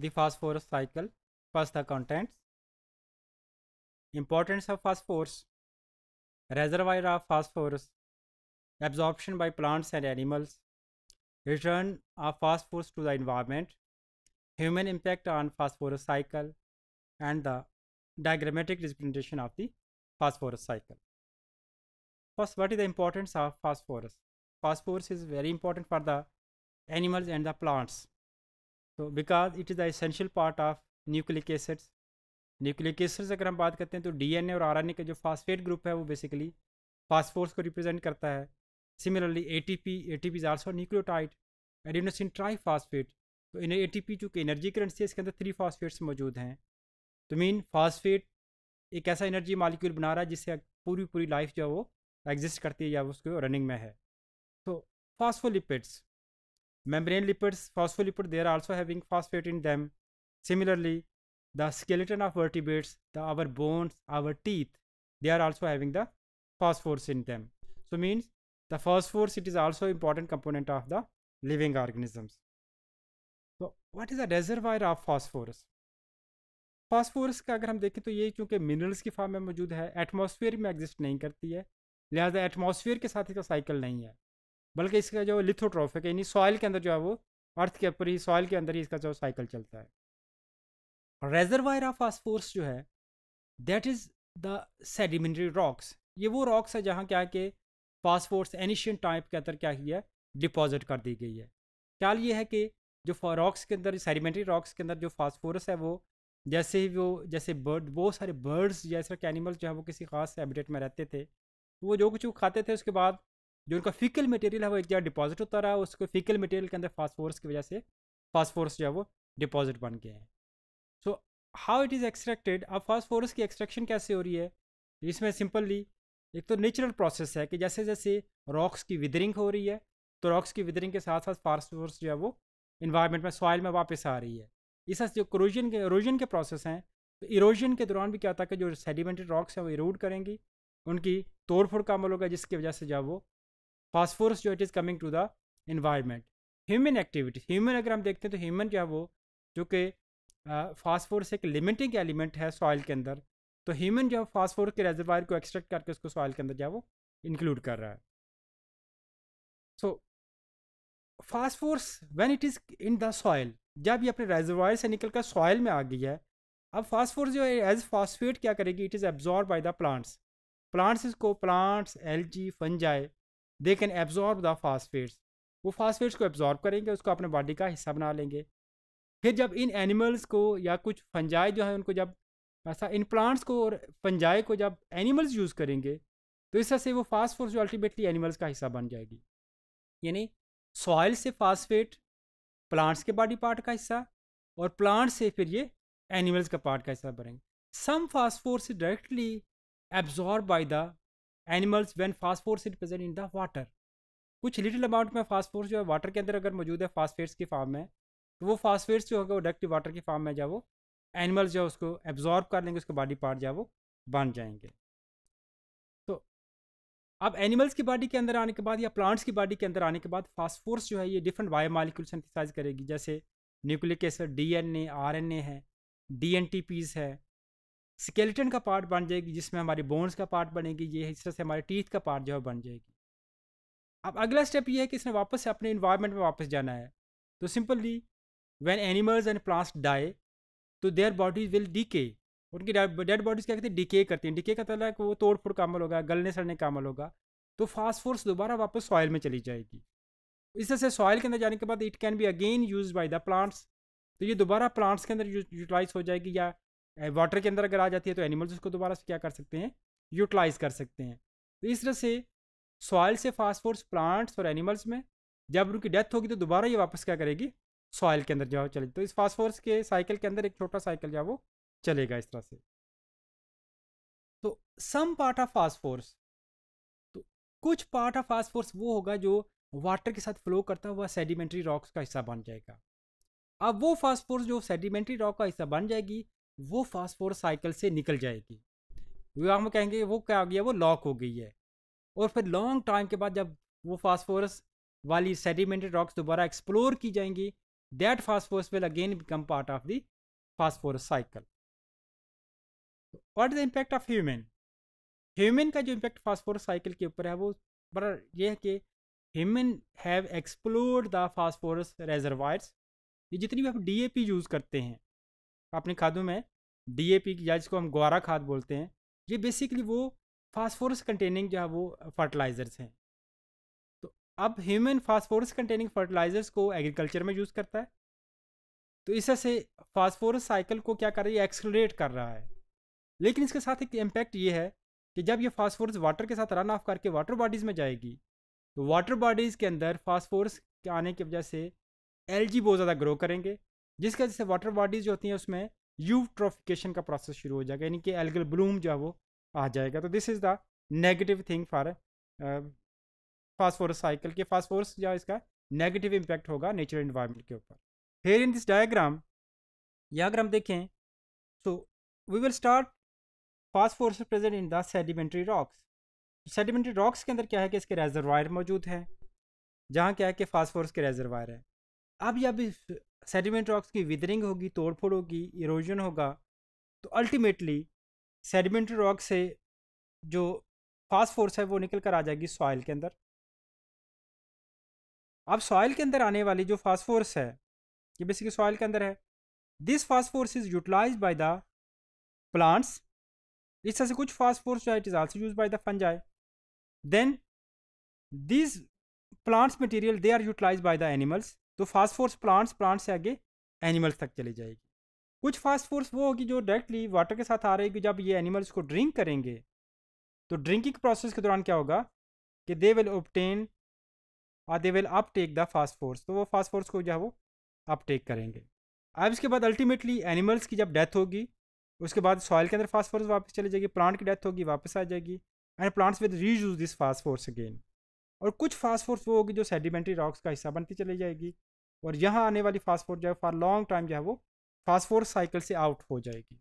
the phosphorus cycle. First the contents. Importance of phosphorus. Reservoir of phosphorus. Absorption by plants and animals. Return of phosphorus to the environment. Human impact on phosphorus cycle. And the diagrammatic representation of the phosphorus cycle. First, what is the importance of phosphorus? Phosphorus is very important for the animals and the plants. तो because it is the essential part of nucleic acids nucleic acids अगर हम बात करते हैं तो DNA और RNA का जो फास्फेट ग्रुप है वो बेसिकली फास्फोर्स को रिप्रेजेंट करता है similarly ATP ATP is also nucleotide adenosine phosphate तो इन ए टी पी चूँकि एनर्जी करेंसी है इसके अंदर थ्री फास्फेट्स मौजूद हैं तो मीन फास्फेट एक ऐसा एनर्जी मालिक्यूल बना रहा है जिससे पूरी पूरी लाइफ जो है वो एग्जिस्ट करती है या उसको रनिंग में है तो phospholipids Membrane lipids, phospholipids, they are also having phosphate in them. Similarly, the skeleton of vertebrates, the, our bones, our teeth, they are also having the phosphorus in them. So means the phosphorus, it is also important component of the living organisms. तो what is the reservoir of phosphorus phosphorus का अगर हम देखें तो ये क्योंकि minerals की form में मौजूद है एटमॉस्फेयर में एग्जिस्ट नहीं करती है लिहाजा एटमॉस्फेयर के साथ इसका साइकिल नहीं है बल्कि इसका जो लिथोट्रॉफिक है यानी सॉइल के अंदर जो है वो अर्थ के ऊपर ही सॉइल के अंदर ही इसका जो साइकिल चलता है रेजरवायर ऑफ आसफोर्स जो है that is the sedimentary rocks ये वो रॉक्स है जहाँ क्या के फास्फोर्स एनिशियन टाइप के अंदर क्या किया डिपॉजिट कर दी गई है ख्याल ये है कि जो रॉक्स के अंदर सेडिमेंट्री रॉक्स के अंदर जो फास्फोरस है वो जैसे ही वो जैसे बर्ड बहुत सारे बर्ड्स जैसे एनिमल्स जो है वो किसी खास हैबिटेट में रहते थे वो जो कुछ वो खाते थे उसके बाद जो उनका फिकल मटेरियल है वो एक जगह डिपॉजिट होता रहा उसको फिकल मटेरियल के अंदर फास्फोरस की वजह से फास्फोरस जो है वो डिपॉजिट बन गया है so how it is extracted अब फास्फोरस की एक्सट्रैक्शन कैसे हो रही है इसमें सिंपली एक तो नेचुरल प्रोसेस है कि जैसे जैसे रॉक्स की विदरिंग हो रही है तो रॉक्स की विदरिंग के साथ साथ फास्फोरस जो है वो इन्वायरमेंट में सॉइल में वापस आ रही है इस जो क्रोजन के इरोजन के प्रोसेस हैं तो इरोजन के दौरान भी क्या होता है कि जो सेडिमेंटेड रॉक्स हैं वो इरोड करेंगी उनकी तोड़ फोड़ का अमल होगा जिसकी वजह से जो वो फास्फोरस जो it is coming to the environment human activity human अगर हम देखते हैं तो ह्यूमन जो है वो जो कि फास्फोरस एक लिमिटिंग एलिमेंट है सॉइल के अंदर तो ह्यूमन जो है फास्फोरस के रेजरवायर को एक्सट्रैक्ट करके उसको सॉइल के अंदर जो है वो इंक्लूड कर रहा है so phosphorus when it is in the soil जब ये अपने रेजरवायर से निकल कर सॉइल में आ गई है अब फास्फोरस जो है एज फास्फेट क्या करेगी it is absorb by the plants plants इसको plants algae fungi they can absorb the phosphates वो फास्फेट्स को एब्जॉर्ब करेंगे उसको अपने बॉडी का हिस्सा बना लेंगे फिर जब इन एनिमल्स को या कुछ फंजाई जो है उनको जब ऐसा इन प्लांट्स को और फंजाई को जब एनिमल्स यूज़ करेंगे तो इस तरह से वो फास्फोर्स जो अल्टीमेटली एनिमल्स का हिस्सा बन जाएगी यानी सॉइल से फास्फेट प्लांट्स के बॉडी पार्ट का हिस्सा और प्लांट से फिर ये एनिमल्स का पार्ट का हिस्सा बनेंगे some phosphorus directly absorb by the animals when phosphorus is present in the water कुछ लिटिल अमाउंट में फास्फोर्स जो है वाटर के अंदर अगर मौजूद है फास्फेट्स की फार्म में तो वो फास्फेट्स जो होगा वो डायरेक्टली वाटर की फार्म में जाए वो एनिमल्स जो है उसको एब्जॉर्ब कर लेंगे उसके बॉडी पार्ट जो है वो बन जाएंगे तो अब एनिमल्स की बॉडी के अंदर आने के बाद या प्लांट्स की बॉडी के अंदर आने के बाद फास्फोर्स जो है ये डिफरेंट बायो मालिक्यूल सिंथिसाइज करेगी जैसे nucleic acid D N A R N A है डी एन टी पीज है स्केलेटन का पार्ट बन जाएगी जिसमें हमारी बोन्स का पार्ट बनेगी ये इस तरह से हमारे टीथ का पार्ट जो है बन जाएगी अब अगला स्टेप ये है कि इसने वापस से अपने इन्वायरमेंट में वापस जाना है तो simply when animals and plants die तो देयर बॉडीज विल डीके उनकी डेड बॉडीज़ क्या कहते हैं डीके करती हैं डीके का तला मतलब कि वो तोड़ फोड़ का अमल होगा गलने सड़ने का अमल होगा तो फास्ट फोर्स दोबारा वापस सॉइल में चली जाएगी इस तरह से सॉइल के अंदर जाने के बाद it can be again use by the plants तो ये दोबारा प्लांट्स के अंदर यूटिलाइज हो जाएगी या वाटर के अंदर अगर आ जाती है तो एनिमल्स उसको दोबारा से क्या कर सकते हैं यूटिलाइज कर सकते हैं तो इस तरह से सॉइल से फास्फोर्स प्लांट्स और एनिमल्स में जब उनकी डेथ होगी तो दोबारा ये वापस क्या करेगी सॉइल के अंदर जो है चलेगी तो इस फास्फोर्स के साइकिल के अंदर एक छोटा साइकिल जो है वो चलेगा इस तरह से तो सम पार्ट ऑफ फास्फोर्स तो कुछ पार्ट ऑफ फास्फोर्स वो होगा जो वाटर के साथ फ्लो करता हुआ सेडिमेंट्री रॉक्स का हिस्सा बन जाएगा अब वो फास्फोर्स जो सेडिमेंट्री रॉक का हिस्सा बन जाएगी वो फास्फोर साइकिल से निकल जाएगी विभाग में कहेंगे वो क्या हो गया वो लॉक हो गई है और फिर लॉन्ग टाइम के बाद जब वो फास्फोरस वाली सेडिमेंटेड रॉक्स दोबारा एक्सप्लोर की जाएंगी that phosphorus will again become part of the phosphorus cycle what is the impact of human human का जो इम्पैक्ट फास्फोरस साइकिल के ऊपर है वो बड़ा ये है कि human have explored the phosphorus reservoirs ये जितनी भी आप पी यूज़ करते हैं अपनी खादों में ए पी या जिसको हम ग्वारा खाद बोलते हैं ये बेसिकली वो फास्फोरस कंटेनिंग जो है वो फर्टिलाइज़र्स हैं तो अब ह्यूमन फास्फोरस कंटेनिंग फर्टिलाइज़र्स को एग्रीकल्चर में यूज़ करता है तो इससे फास्फोरस साइकिल को क्या कर रही है एक्सलरेट कर रहा है लेकिन इसके साथ एक इम्पैक्ट ये है कि जब ये फास्फोरस वाटर के साथ रन ऑफ करके वाटर बॉडीज़ में जाएगी तो वाटर बॉडीज़ के अंदर फास्फोरस के आने की वजह से एल बहुत ज़्यादा ग्रो करेंगे जिसके वजह से वाटर बॉडीज़ जो होती हैं उसमें यूट्रोफिकेशन का प्रोसेस शुरू हो जाएगा यानी कि एल्गल ब्लूम जो है वो आ जाएगा तो this is the negative thing for phosphorus cycle के फास्फोरस जो इसका नेगेटिव इम्पैक्ट होगा नेचुरल इन्वायरमेंट के ऊपर हेयर इन दिस डायग्राम या अगर हम देखें so we will start phosphorus present in the sedimentary rocks sedimentary rocks के अंदर क्या है कि इसके रेजरवायर मौजूद हैं जहाँ क्या है कि फास्फोरस के रेजरवायर हैं अब जब सेडिमेंट रॉक्स की विदरिंग होगी तोड़फोड़ होगी इरोजन होगा तो अल्टीमेटली सेडिमेंट रॉक से जो फास्ट फोर्स है वो निकल कर आ जाएगी सॉइल के अंदर अब सॉइल के अंदर आने वाली जो फास्ट फोर्स है ये बेसिकली सॉइल के अंदर है this phosphorus is utilise by the plants इस तरह से कुछ फास्ट फोर्स जो है it is also use by the fungi then this plants material they are utilise by the animals तो फास्ट फोर्स प्लांट्स प्लांट से आगे animals तक चली जाएगी कुछ फास्ट फोर्स वो होगी जो डायरेक्टली वाटर के साथ आ रही कि जब ये एनिमल्स को ड्रिंक करेंगे तो ड्रिंकिंग प्रोसेस के दौरान क्या होगा कि दे विल ओपटेन और they will uptake the phosphorus तो वो फास्ट फोर्स को जो है वो अपटेक करेंगे अब इसके बाद अल्टीमेटली एनिमल्स की जब डेथ होगी उसके बाद सॉइल के अंदर फास्ट फोर्स वापस चली जाएगी प्लांट की डेथ होगी वापस आ जाएगी and plants with reuse this phosphorus again और कुछ फास्ट फोर्स वो होगी जो सेडिमेंट्री रॉक्स का हिस्सा बनती चली जाएगी और यहाँ आने वाली फास्फोर जो है फॉर लॉन्ग टाइम जो है वो फास्फोर साइकिल से आउट हो जाएगी